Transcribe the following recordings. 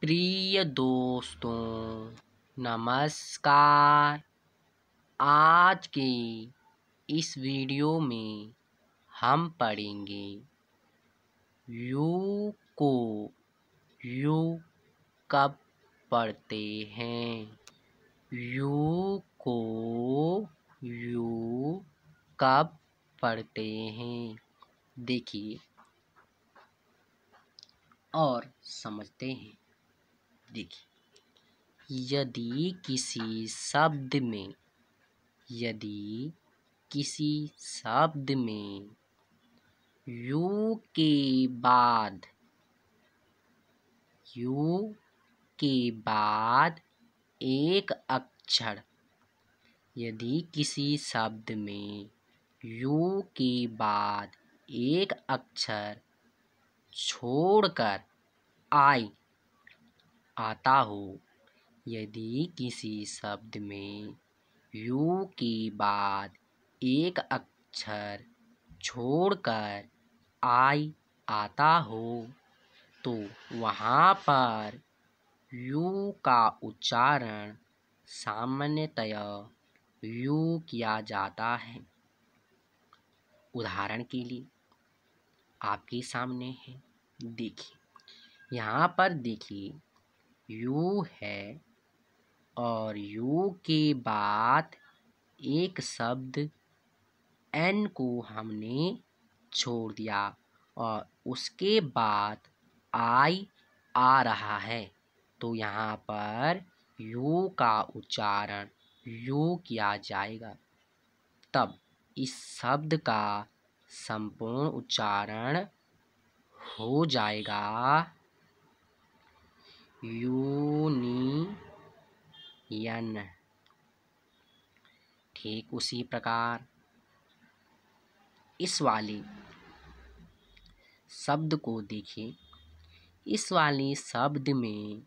प्रिय दोस्तों नमस्कार आज के इस वीडियो में हम पढ़ेंगे यू को यू कब पढ़ते हैं यू को यू कब पढ़ते हैं देखिए और समझते हैं देखिए यदि किसी शब्द में यदि किसी शब्द में यू के बाद यू के बाद एक अक्षर यदि किसी शब्द में यू के बाद एक अक्षर छोड़कर आई आता हो यदि किसी शब्द में यू के बाद एक अक्षर छोड़कर आई आता हो तो वहाँ पर यू का उच्चारण सामान्यतया यू किया जाता है उदाहरण के लिए आपके सामने है देखिए यहाँ पर देखिए यू है और यू के बाद एक शब्द एन को हमने छोड़ दिया और उसके बाद आई आ रहा है तो यहाँ पर यू का उच्चारण यू किया जाएगा तब इस शब्द का संपूर्ण उच्चारण हो जाएगा यूनियन ठीक उसी प्रकार इस वाले शब्द को देखिए इस वाले शब्द में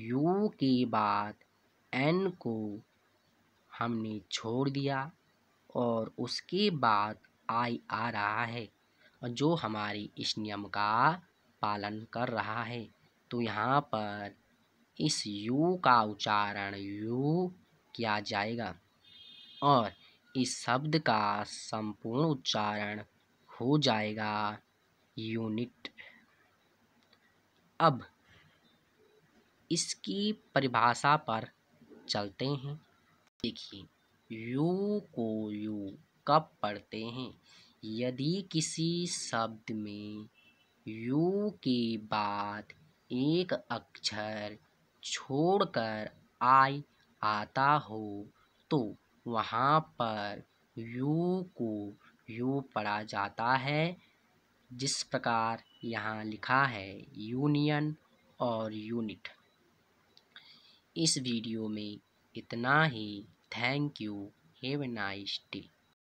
यू के बाद एन को हमने छोड़ दिया और उसके बाद आई आ रहा है और जो हमारे इस नियम का पालन कर रहा है तो यहाँ पर इस यू का उच्चारण यू किया जाएगा और इस शब्द का संपूर्ण उच्चारण हो जाएगा यूनिट अब इसकी परिभाषा पर चलते हैं देखिए यू को यू कब पढ़ते हैं यदि किसी शब्द में यू के बाद एक अक्षर छोड़कर आय आता हो तो वहाँ पर यू को यू पढ़ा जाता है जिस प्रकार यहाँ लिखा है यूनियन और यूनिट इस वीडियो में इतना ही thank you have a nice day